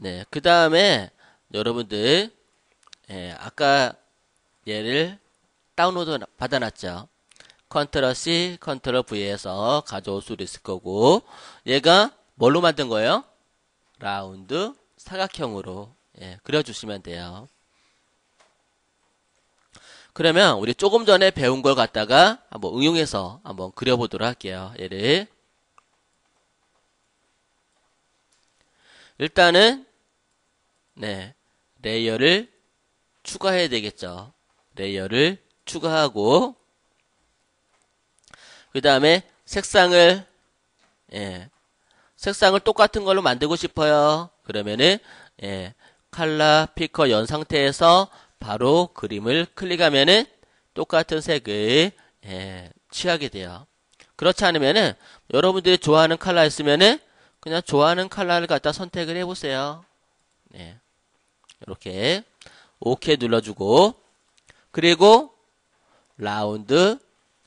네, 그 다음에 여러분들 예, 아까 얘를 다운로드 받아놨죠. 컨트롤 C, 컨트롤 V에서 가져올 수 있을 거고 얘가 뭘로 만든 거예요? 라운드 사각형으로 예, 그려주시면 돼요. 그러면 우리 조금 전에 배운 걸 갖다가 한번 응용해서 한번 그려보도록 할게요. 얘를 일단은 네. 레이어를 추가해야 되겠죠. 레이어를 추가하고 그 다음에 색상을 예. 색상을 똑같은 걸로 만들고 싶어요. 그러면은 예. 칼라 피커 연 상태에서 바로 그림을 클릭하면은 똑같은 색을 예, 취하게 돼요. 그렇지 않으면은 여러분들이 좋아하는 칼라 있으면은 그냥 좋아하는 칼라를 갖다 선택을 해보세요. 네. 이렇게 오케이 눌러주고 그리고 라운드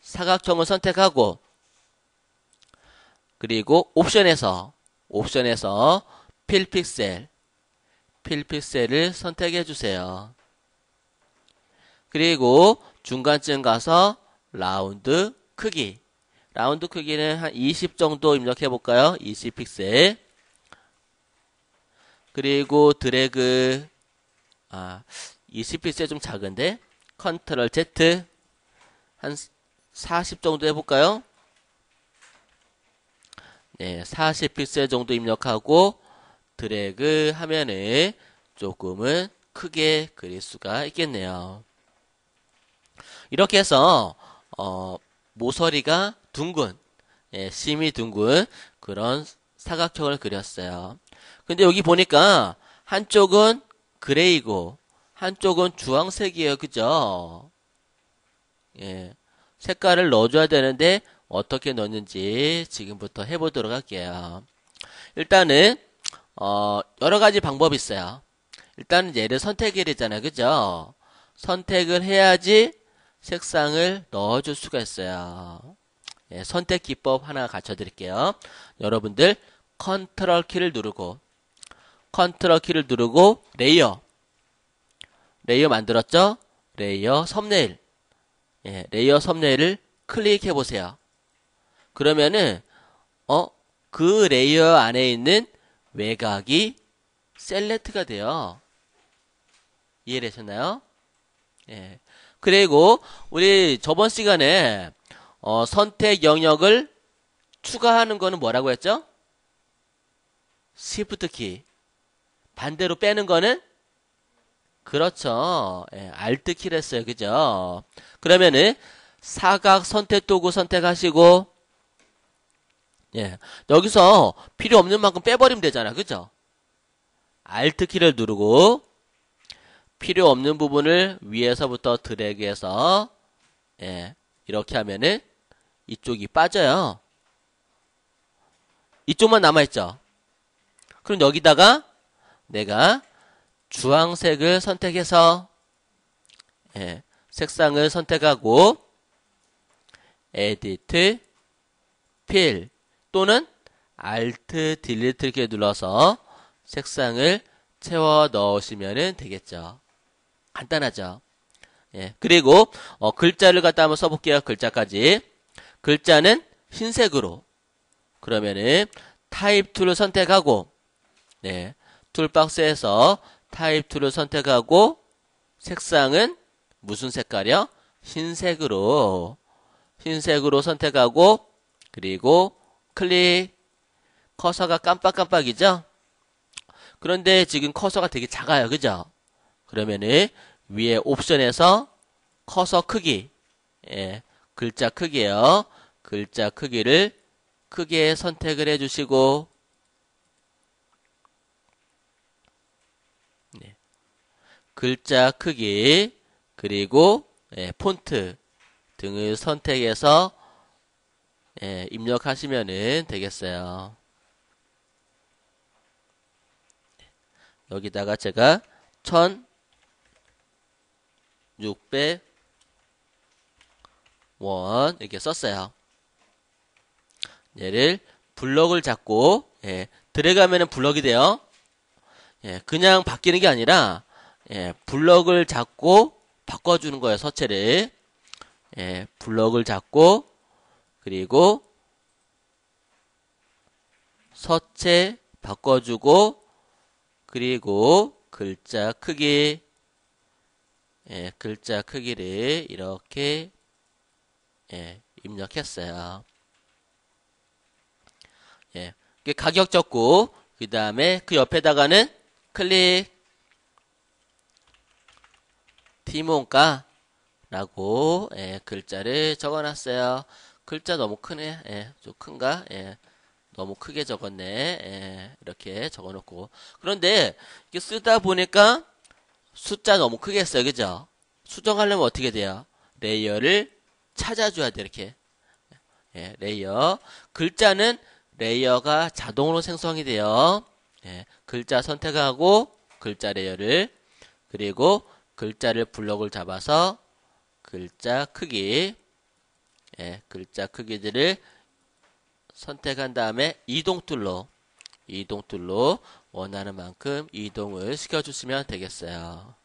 사각형을 선택하고 그리고 옵션에서 옵션에서 필 픽셀 필 픽셀을 선택해 주세요. 그리고 중간쯤 가서 라운드 크기 라운드 크기는 한 20 정도 입력해 볼까요? 20 픽셀 그리고 드래그 아, 2 p x 좀 작은데 컨트롤 Z 한 40 정도 해볼까요? 네, 4 0 p x 정도 입력하고 드래그 하면은 조금은 크게 그릴 수가 있겠네요. 이렇게 해서 어, 모서리가 둥근, 예, 심이 둥근 그런 사각형을 그렸어요. 근데 여기 보니까 한쪽은 그레이고 한쪽은 주황색이에요. 그죠? 예. 색깔을 넣어줘야 되는데 어떻게 넣는지 지금부터 해보도록 할게요. 일단은 어, 여러 가지 방법이 있어요. 일단은 얘를 선택해야 되잖아요. 그죠? 선택을 해야지 색상을 넣어줄 수가 있어요. 예, 선택 기법 하나 가르쳐 드릴게요. 여러분들 컨트롤 키를 누르고 컨트롤 키를 누르고 레이어 레이어 만들었죠? 레이어 섬네일 예, 레이어 섬네일을 클릭해 보세요. 그러면은 어, 그 레이어 안에 있는 외곽이 셀렉트가 돼요. 이해되셨나요? 예. 그리고 우리 저번 시간에 어, 선택 영역을 추가하는 거는 뭐라고 했죠? 시프트 키. 반대로 빼는 거는 그렇죠. 예, 알트키했어요 그죠? 그러면은 사각 선택 도구 선택하시고 예. 여기서 필요 없는 만큼 빼버리면 되잖아. 그죠? 알트키를 누르고 필요 없는 부분을 위에서부터 드래그해서 예. 이렇게 하면은 이쪽이 빠져요. 이쪽만 남아있죠. 그럼 여기다가 내가 주황색을 선택해서 예, 색상을 선택하고 Edit, Fill 또는 Alt Delete 이렇게 눌러서 색상을 채워 넣으시면 되겠죠. 간단하죠. 예, 그리고 어, 글자를 갖다 한번 써볼게요. 글자까지 글자는 흰색으로 그러면은 타입 툴을 선택하고 네, 툴 박스에서 타입 툴을 선택하고 색상은 무슨 색깔이요? 흰색으로 흰색으로 선택하고 그리고 클릭 커서가 깜빡깜빡이죠? 그런데 지금 커서가 되게 작아요. 그죠? 그러면은 위에 옵션에서 커서 크기 예, 글자 크기예요. 글자 크기를 크게 선택을 해주시고 글자 크기, 그리고 예, 폰트 등을 선택해서 예, 입력하시면 되겠어요. 여기다가 제가 1600원 이렇게 썼어요. 얘를 블럭을 잡고 예, 들어가면 블럭이 돼요. 예, 그냥 바뀌는 게 아니라 예, 블럭을 잡고 바꿔주는 거예요. 서체를. 예, 블럭을 잡고 그리고 서체 바꿔주고 그리고 글자 크기 예, 글자 크기를 이렇게 예, 입력했어요. 예, 가격 적고 그 다음에 그 옆에다가는 클릭 티몬가라고 예, 글자를 적어놨어요. 글자 너무 크네. 예, 좀 큰가? 예, 너무 크게 적었네. 예, 이렇게 적어놓고. 그런데 이게 쓰다 보니까 숫자 너무 크게 했어요. 그죠? 수정하려면 어떻게 돼요? 레이어를 찾아줘야 돼. 이렇게. 예, 레이어. 글자는 레이어가 자동으로 생성이 돼요. 예, 글자 선택하고 글자 레이어를 그리고 글자를 블록을 잡아서 글자 크기 예, 글자 크기들을 선택한 다음에 이동툴로 이동툴로 원하는 만큼 이동을 시켜주시면 되겠어요.